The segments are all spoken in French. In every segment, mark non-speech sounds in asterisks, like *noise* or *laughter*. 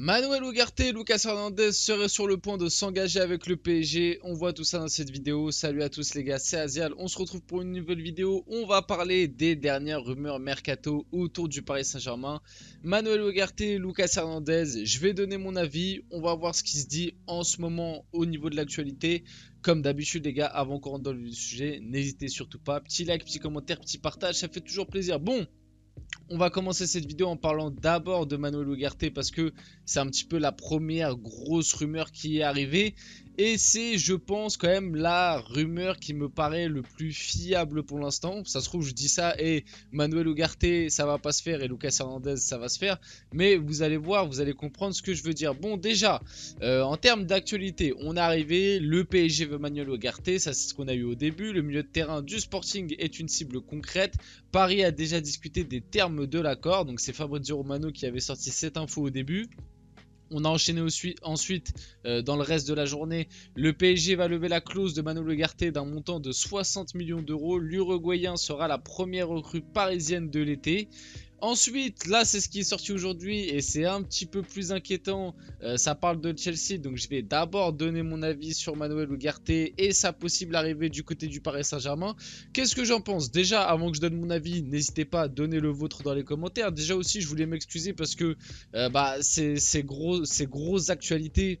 Manuel Ugarte Lucas Hernandez seraient sur le point de s'engager avec le PSG. On voit tout ça dans cette vidéo. Salut à tous les gars, c'est Azial, On se retrouve pour une nouvelle vidéo. On va parler des dernières rumeurs mercato autour du Paris Saint-Germain. Manuel Ugarte, Lucas Hernandez, je vais donner mon avis. On va voir ce qui se dit en ce moment au niveau de l'actualité. Comme d'habitude les gars, avant qu'on rentre dans le sujet, n'hésitez surtout pas. Petit like, petit commentaire, petit partage, ça fait toujours plaisir. Bon, on va commencer cette vidéo en parlant d'abord de Manuel Ugarte parce que c'est un petit peu la première grosse rumeur qui est arrivée. Et c'est, je pense, quand même la rumeur qui me paraît le plus fiable pour l'instant. Ça se trouve, je dis ça et Manuel Ugarte, ça va pas se faire et Lucas Hernandez, ça va se faire. Mais vous allez voir, vous allez comprendre ce que je veux dire. Bon, déjà, euh, en termes d'actualité, on est arrivé, le PSG veut Manuel Ugarte, ça c'est ce qu'on a eu au début. Le milieu de terrain du Sporting est une cible concrète. Paris a déjà discuté des termes de l'accord. Donc c'est Fabrizio Romano qui avait sorti cette info au début. On a enchaîné ensuite, euh, dans le reste de la journée, le PSG va lever la clause de Manolo Garté d'un montant de 60 millions d'euros. L'Uruguayen sera la première recrue parisienne de l'été. Ensuite, là, c'est ce qui est sorti aujourd'hui et c'est un petit peu plus inquiétant. Euh, ça parle de Chelsea, donc je vais d'abord donner mon avis sur Manuel Ugarte et sa possible arrivée du côté du Paris Saint-Germain. Qu'est-ce que j'en pense Déjà, avant que je donne mon avis, n'hésitez pas à donner le vôtre dans les commentaires. Déjà aussi, je voulais m'excuser parce que euh, bah, gros, ces grosses actualités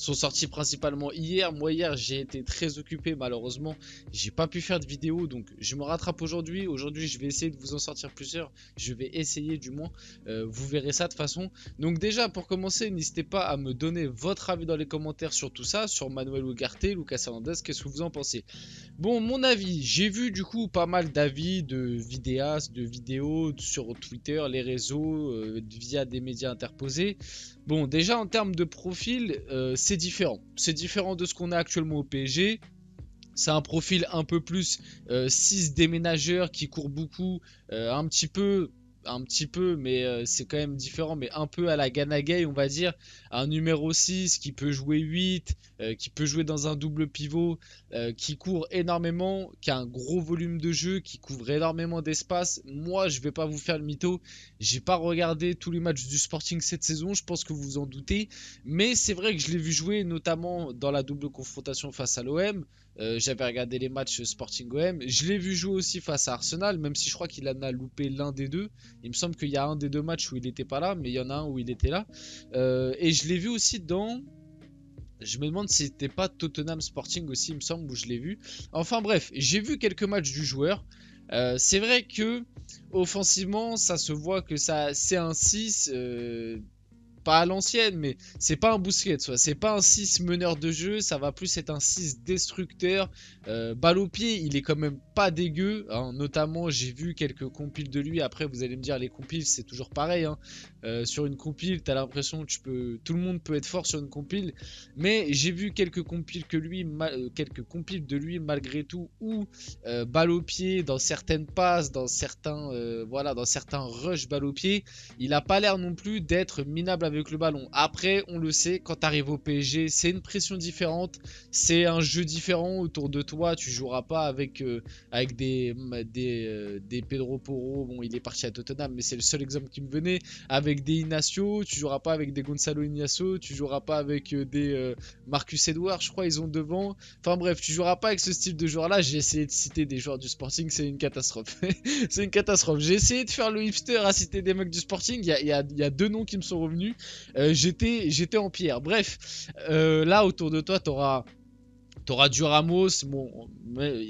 sont sortis principalement hier. Moi hier j'ai été très occupé malheureusement, j'ai pas pu faire de vidéo donc je me rattrape aujourd'hui. Aujourd'hui je vais essayer de vous en sortir plusieurs, je vais essayer du moins, euh, vous verrez ça de façon. Donc déjà pour commencer n'hésitez pas à me donner votre avis dans les commentaires sur tout ça, sur Manuel Ugarte, Lucas Hernandez, qu'est-ce que vous en pensez Bon mon avis, j'ai vu du coup pas mal d'avis de vidéastes, de vidéos sur Twitter, les réseaux, euh, via des médias interposés. Bon, déjà en termes de profil, euh, c'est différent. C'est différent de ce qu'on a actuellement au PSG. C'est un profil un peu plus 6 euh, déménageurs qui courent beaucoup, euh, un petit peu un petit peu, mais euh, c'est quand même différent, mais un peu à la Ganagay, on va dire. Un numéro 6 qui peut jouer 8, euh, qui peut jouer dans un double pivot, euh, qui court énormément, qui a un gros volume de jeu, qui couvre énormément d'espace. Moi, je vais pas vous faire le mytho. J'ai pas regardé tous les matchs du Sporting cette saison, je pense que vous vous en doutez. Mais c'est vrai que je l'ai vu jouer, notamment dans la double confrontation face à l'OM. Euh, j'avais regardé les matchs Sporting OM. Je l'ai vu jouer aussi face à Arsenal, même si je crois qu'il en a loupé l'un des deux. Il me semble qu'il y a un des deux matchs où il n'était pas là, mais il y en a un où il était là. Euh, et je l'ai vu aussi dans. Je me demande si c'était pas Tottenham Sporting aussi, il me semble, où je l'ai vu. Enfin bref, j'ai vu quelques matchs du joueur. Euh, c'est vrai que offensivement, ça se voit que ça c'est un 6 pas à l'ancienne, mais c'est pas un Bousquet, c'est pas un 6 meneur de jeu, ça va plus être un 6 destructeur. Euh, balle au pied, il est quand même pas dégueu, hein. notamment j'ai vu quelques compiles de lui, après vous allez me dire les compiles c'est toujours pareil, hein. euh, sur une compile t'as l'impression que tout le monde peut être fort sur une compile, mais j'ai vu quelques compiles, que lui, euh, quelques compiles de lui malgré tout, Ou balle au pied, dans certaines passes, dans certains, voilà, dans certains rushs balle au pied, il a pas l'air non plus d'être minable à avec le ballon. Après, on le sait, quand tu arrives au PSG, c'est une pression différente, c'est un jeu différent autour de toi. Tu joueras pas avec, euh, avec des, euh, des, Pedro Porro. Bon, il est parti à Tottenham, mais c'est le seul exemple qui me venait. Avec des Ignacio tu joueras pas avec des Gonzalo Ignacio, tu joueras pas avec euh, des Marcus Edouard, je crois, ils ont devant. Enfin bref, tu joueras pas avec ce style de joueur-là. J'ai essayé de citer des joueurs du Sporting, c'est une catastrophe. *laughs* c'est une catastrophe. J'ai essayé de faire le hipster à citer des mecs du Sporting. Il y a, y a deux noms qui me sont revenus. Euh, j'étais, j'étais en pierre. Bref, euh, là autour de toi, t'auras. T'auras du Ramos, bon,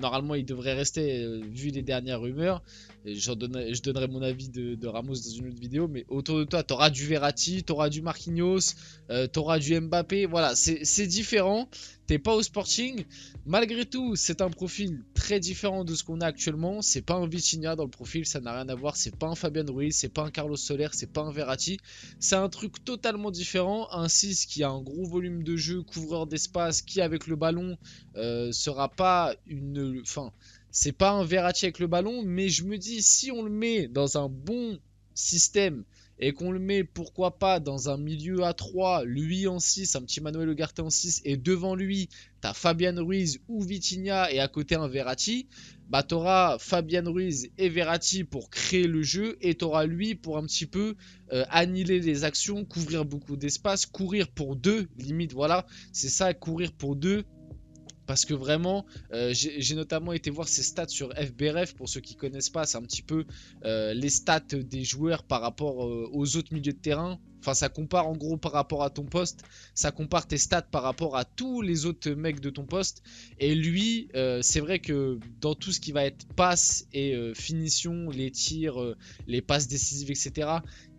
normalement il devrait rester euh, vu les dernières rumeurs je donnerai mon avis de, Ramos dans une autre vidéo, mais autour de toi, tu auras du Verratti, auras du Marquinhos, tu euh, t'auras du Mbappé. Voilà, c'est différent. T'es pas au Sporting. Malgré tout, c'est un profil très différent de ce qu'on a actuellement. C'est pas un Vitinha dans le profil, ça n'a rien à voir. C'est pas un Fabian Ruiz, c'est pas un Carlos Soler, c'est pas un Verratti. C'est un truc totalement différent. Un 6 qui a un gros volume de jeu, couvreur d'espace, qui avec le ballon euh, sera pas une. Enfin. C'est pas un Verratti avec le ballon, mais je me dis, si on le met dans un bon système et qu'on le met, pourquoi pas, dans un milieu à 3, lui en 6, un petit Manuel Ugarte en 6, et devant lui, t'as Fabian Ruiz ou Vitinha, et à côté un Verratti, bah t'auras Fabian Ruiz et Verratti pour créer le jeu, et t'auras lui pour un petit peu euh, annuler les actions, couvrir beaucoup d'espace, courir pour deux, limite, voilà, c'est ça, courir pour deux, parce que vraiment, euh, j'ai notamment été voir ses stats sur FBRF. Pour ceux qui connaissent pas, c'est un petit peu euh, les stats des joueurs par rapport euh, aux autres milieux de terrain. Enfin, ça compare en gros par rapport à ton poste, ça compare tes stats par rapport à tous les autres mecs de ton poste. Et lui, c'est vrai que dans tout ce qui va être passe et finition, les tirs, les passes décisives, etc.,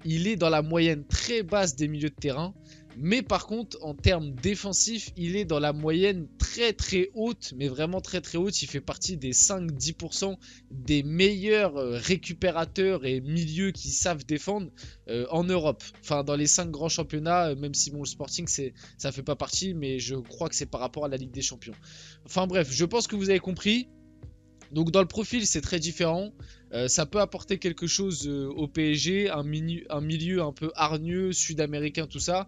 il est dans la moyenne très basse des milieux de terrain. Mais par contre, en termes défensifs, il est dans la moyenne très très haute, mais vraiment très très haute. Il fait partie des 5-10% des meilleurs euh, récupérateurs et milieux qui savent défendre euh, en Europe. Enfin, dans les 5 grands championnats, euh, même si mon le Sporting, ça fait pas partie, mais je crois que c'est par rapport à la Ligue des Champions. Enfin bref, je pense que vous avez compris. Donc dans le profil, c'est très différent. Euh, ça peut apporter quelque chose euh, au PSG, un, milieu un peu hargneux, sud-américain, tout ça.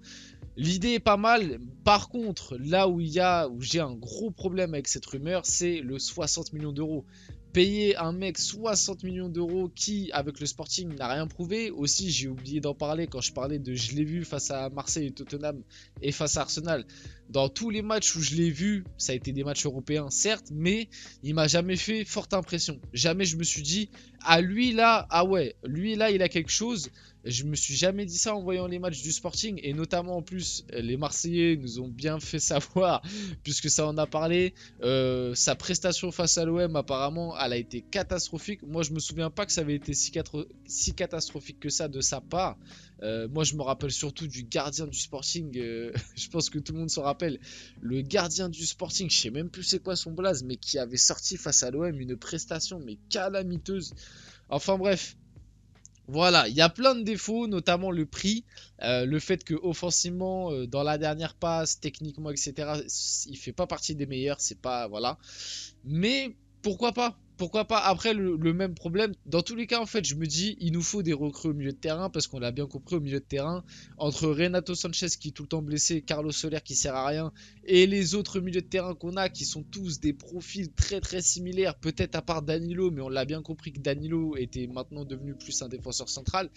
L'idée est pas mal. Par contre, là où il y a, où j'ai un gros problème avec cette rumeur, c'est le 60 millions d'euros. Payer un mec 60 millions d'euros qui, avec le Sporting, n'a rien prouvé. Aussi, j'ai oublié d'en parler quand je parlais de je l'ai vu face à Marseille et Tottenham et face à Arsenal dans tous les matchs où je l'ai vu, ça a été des matchs européens, certes, mais il m'a jamais fait forte impression. Jamais je me suis dit, à ah, lui là, ah ouais, lui là, il a quelque chose. Je me suis jamais dit ça en voyant les matchs du Sporting, et notamment en plus, les Marseillais nous ont bien fait *laughs* savoir, puisque ça en a parlé. Euh, sa prestation face à l'OM, apparemment, elle a été catastrophique. Moi, je me souviens pas que ça avait été si catastrophique que ça de sa part. Euh, moi, je me rappelle surtout du gardien du Sporting. Euh, *laughs* je pense que tout le monde s'en rappelle. Le gardien du Sporting, je sais même plus c'est quoi son blaze, mais qui avait sorti face à l'OM une prestation mais calamiteuse. Enfin bref. Voilà, il y a plein de défauts, notamment le prix, euh, le fait que offensivement, dans la dernière passe, techniquement, etc., il fait pas partie des meilleurs, c'est pas voilà. Mais pourquoi pas pourquoi pas Après, le, même problème, dans tous les cas, en fait, je me dis, il nous faut des recrues au milieu de terrain, parce qu'on l'a bien compris, au milieu de terrain, entre Renato Sanchez qui est tout le temps blessé, Carlos Soler qui sert à rien, et les autres milieux de terrain qu'on a, qui sont tous des profils très très similaires, peut-être à part Danilo, mais on l'a bien compris que Danilo était maintenant devenu plus un défenseur central.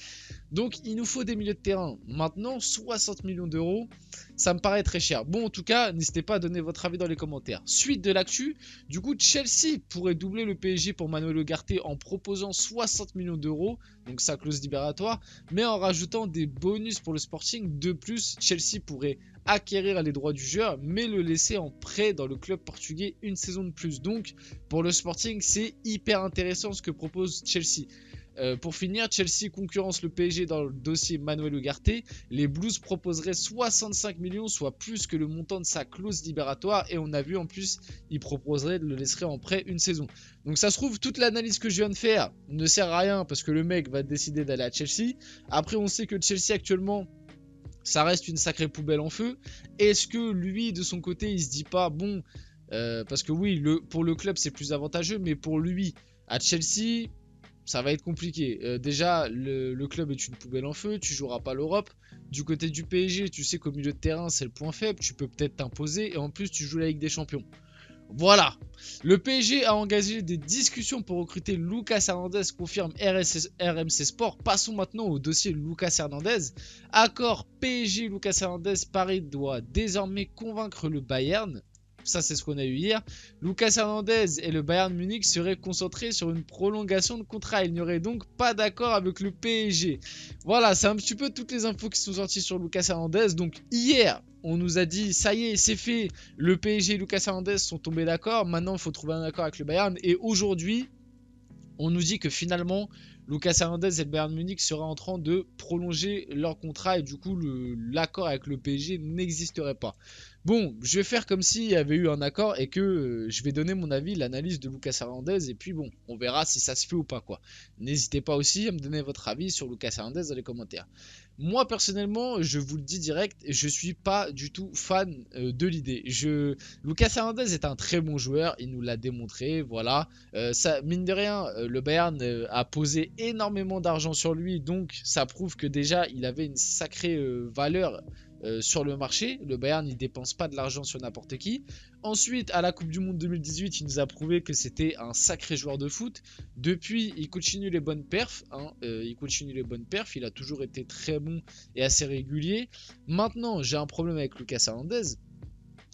Donc, il nous faut des milieux de terrain. Maintenant, 60 millions d'euros, ça me paraît très cher. Bon, en tout cas, n'hésitez pas à donner votre avis dans les commentaires. Suite de l'actu, du coup, Chelsea pourrait doubler le PSG pour Manuel Ugarte en proposant 60 millions d'euros, donc sa clause libératoire, mais en rajoutant des bonus pour le Sporting. De plus, Chelsea pourrait acquérir les droits du joueur, mais le laisser en prêt dans le club portugais une saison de plus. Donc, pour le Sporting, c'est hyper intéressant ce que propose Chelsea. Euh, pour finir, Chelsea concurrence le PSG dans le dossier Manuel Ugarte. Les Blues proposeraient 65 millions, soit plus que le montant de sa clause libératoire. Et on a vu en plus, il proposerait de le laisser en prêt une saison. Donc ça se trouve, toute l'analyse que je viens de faire ne sert à rien parce que le mec va décider d'aller à Chelsea. Après, on sait que Chelsea actuellement ça reste une sacrée poubelle en feu. Est-ce que lui, de son côté, il se dit pas, bon, euh, parce que oui, pour le club, c'est plus avantageux, mais pour lui, à Chelsea, ça va être compliqué. Euh, déjà, le, club est une poubelle en feu, tu joueras pas l'Europe. Du côté du PSG, tu sais qu'au milieu de terrain, c'est le point faible, tu peux peut-être t'imposer, et en plus, tu joues la Ligue des Champions. Voilà. Le PSG a engagé des discussions pour recruter Lucas Hernandez, confirme RMC Sport. Passons maintenant au dossier Lucas Hernandez. Accord PSG Lucas Hernandez, Paris doit désormais convaincre le Bayern. Ça, c'est ce qu'on a eu hier. Lucas Hernandez et le Bayern Munich seraient concentrés sur une prolongation de contrat. Il n'y aurait donc pas d'accord avec le PSG. Voilà, c'est un petit peu toutes les infos qui sont sorties sur Lucas Hernandez. Donc hier, on nous a dit ça y est, c'est fait. Le PSG et Lucas Hernandez sont tombés d'accord. Maintenant, il faut trouver un accord avec le Bayern. Et aujourd'hui, on nous dit que finalement, Lucas Hernandez et le Bayern Munich seraient en train de prolonger leur contrat et du coup l'accord avec le PSG n'existerait pas. Bon, je vais faire comme s'il y avait eu un accord et que euh, je vais donner mon avis, l'analyse de Lucas Hernandez et puis bon, on verra si ça se fait ou pas quoi. N'hésitez pas aussi à me donner votre avis sur Lucas Hernandez dans les commentaires. Moi personnellement, je vous le dis direct, je suis pas du tout fan euh, de l'idée. Lucas Hernandez est un très bon joueur, il nous l'a démontré, voilà. Euh, ça mine de rien, le Bayern a posé énormément d'argent sur lui, donc ça prouve que déjà il avait une sacrée euh, valeur euh, sur le marché. Le Bayern il dépense pas de l'argent sur n'importe qui. Ensuite, à la Coupe du Monde 2018, il nous a prouvé que c'était un sacré joueur de foot. Depuis, il continue les bonnes perfs. Hein, euh, il continue les bonnes perfs. Il a toujours été très bon et assez régulier. Maintenant, j'ai un problème avec Lucas Hernandez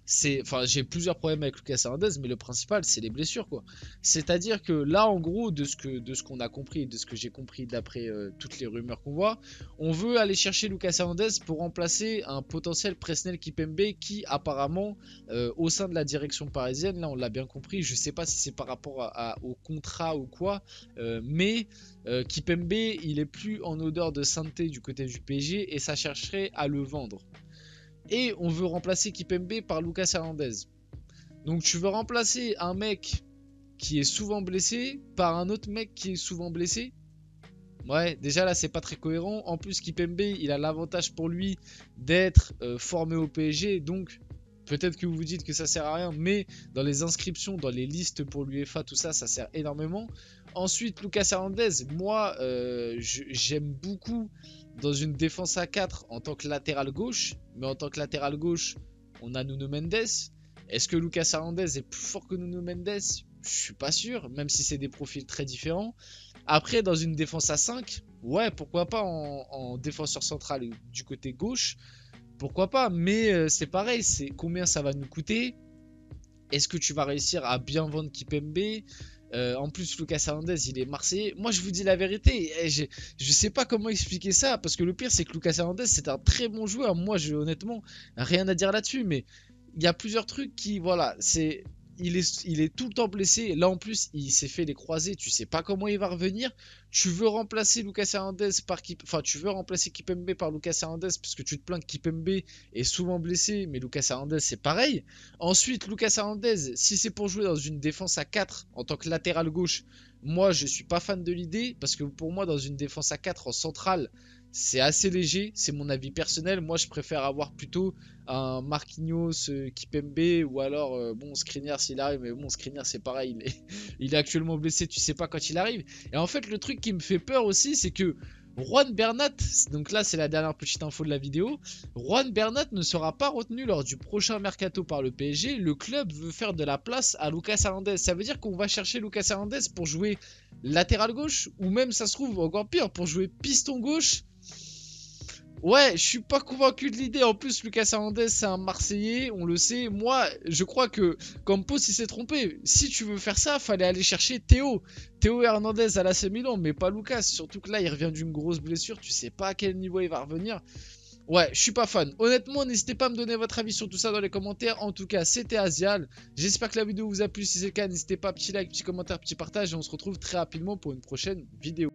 c'est, enfin, j'ai plusieurs problèmes avec Lucas Hernandez, mais le principal, c'est les blessures, quoi. C'est-à-dire que là, en gros, de ce que, de ce qu'on a compris, de ce que j'ai compris d'après euh, toutes les rumeurs qu'on voit, on veut aller chercher Lucas Hernandez pour remplacer un potentiel Presnel Kipembe qui, apparemment, euh, au sein de la direction parisienne, là, on l'a bien compris. Je sais pas si c'est par rapport au contrat ou quoi, euh, mais Kipembe, il est plus en odeur de sainteté du côté du PSG et ça chercherait à le vendre et on veut remplacer Kipembe par Lucas Hernandez. Donc tu veux remplacer un mec qui est souvent blessé par un autre mec qui est souvent blessé. Ouais, déjà là c'est pas très cohérent. En plus Kipembe, il a l'avantage pour lui d'être euh, formé au PSG, donc peut-être que vous vous dites que ça sert à rien, mais dans les inscriptions, dans les listes pour l'UEFA, tout ça, ça sert énormément. Ensuite, Lucas Hernandez, moi, euh, j'aime beaucoup dans une défense à 4 en tant que latéral gauche, mais en tant que latéral gauche, on a Nuno Mendes. Est-ce que Lucas Hernandez est plus fort que Nuno Mendes Je suis pas sûr, même si c'est des profils très différents. Après, dans une défense à 5, ouais, pourquoi pas en, défenseur central du côté gauche Pourquoi pas Mais euh, c'est pareil, c'est combien ça va nous coûter Est-ce que tu vas réussir à bien vendre Kipembe euh, en plus, Lucas Hernandez, il est marseillais. Moi, je vous dis la vérité. Eh, je sais pas comment expliquer ça. Parce que le pire, c'est que Lucas Hernandez, c'est un très bon joueur. Moi, je, honnêtement, rien à dire là-dessus. Mais il y a plusieurs trucs qui, voilà, c'est il est, tout le temps blessé. Là en plus, il s'est fait les croisés. Tu sais pas comment il va revenir. Tu veux remplacer Lucas Hernandez par enfin tu veux remplacer Kipembe par Lucas Hernandez parce que tu te plains que Kipembe est souvent blessé, mais Lucas Hernandez c'est pareil. Ensuite, Lucas Hernandez, si c'est pour jouer dans une défense à 4 en tant que latéral gauche, moi je suis pas fan de l'idée parce que pour moi dans une défense à 4 en centrale, c'est assez léger, c'est mon avis personnel. Moi, je préfère avoir plutôt un Marquinhos, euh, Kipembe ou alors, euh, bon, Skriniar s'il arrive. Mais bon, Skriniar, c'est pareil, il est, *laughs* il est actuellement blessé, tu sais pas quand il arrive. Et en fait, le truc qui me fait peur aussi, c'est que Juan Bernat, donc là c'est la dernière petite info de la vidéo, Juan Bernat ne sera pas retenu lors du prochain mercato par le PSG, le club veut faire de la place à Lucas Hernandez, ça veut dire qu'on va chercher Lucas Hernandez pour jouer latéral gauche, ou même ça se trouve encore pire, pour jouer piston gauche, Ouais, je suis pas convaincu de l'idée. En plus, Lucas Hernandez, c'est un Marseillais, on le sait. Moi, je crois que Campos, il s'est trompé. Si tu veux faire ça, fallait aller chercher Théo. Théo Hernandez à la semi Milan, mais pas Lucas. Surtout que là, il revient d'une grosse blessure. Tu sais pas à quel niveau il va revenir. Ouais, je suis pas fan. Honnêtement, n'hésitez pas à me donner votre avis sur tout ça dans les commentaires. En tout cas, c'était Asial. J'espère que la vidéo vous a plu. Si c'est le cas, n'hésitez pas, petit like, petit commentaire, petit partage. Et on se retrouve très rapidement pour une prochaine vidéo.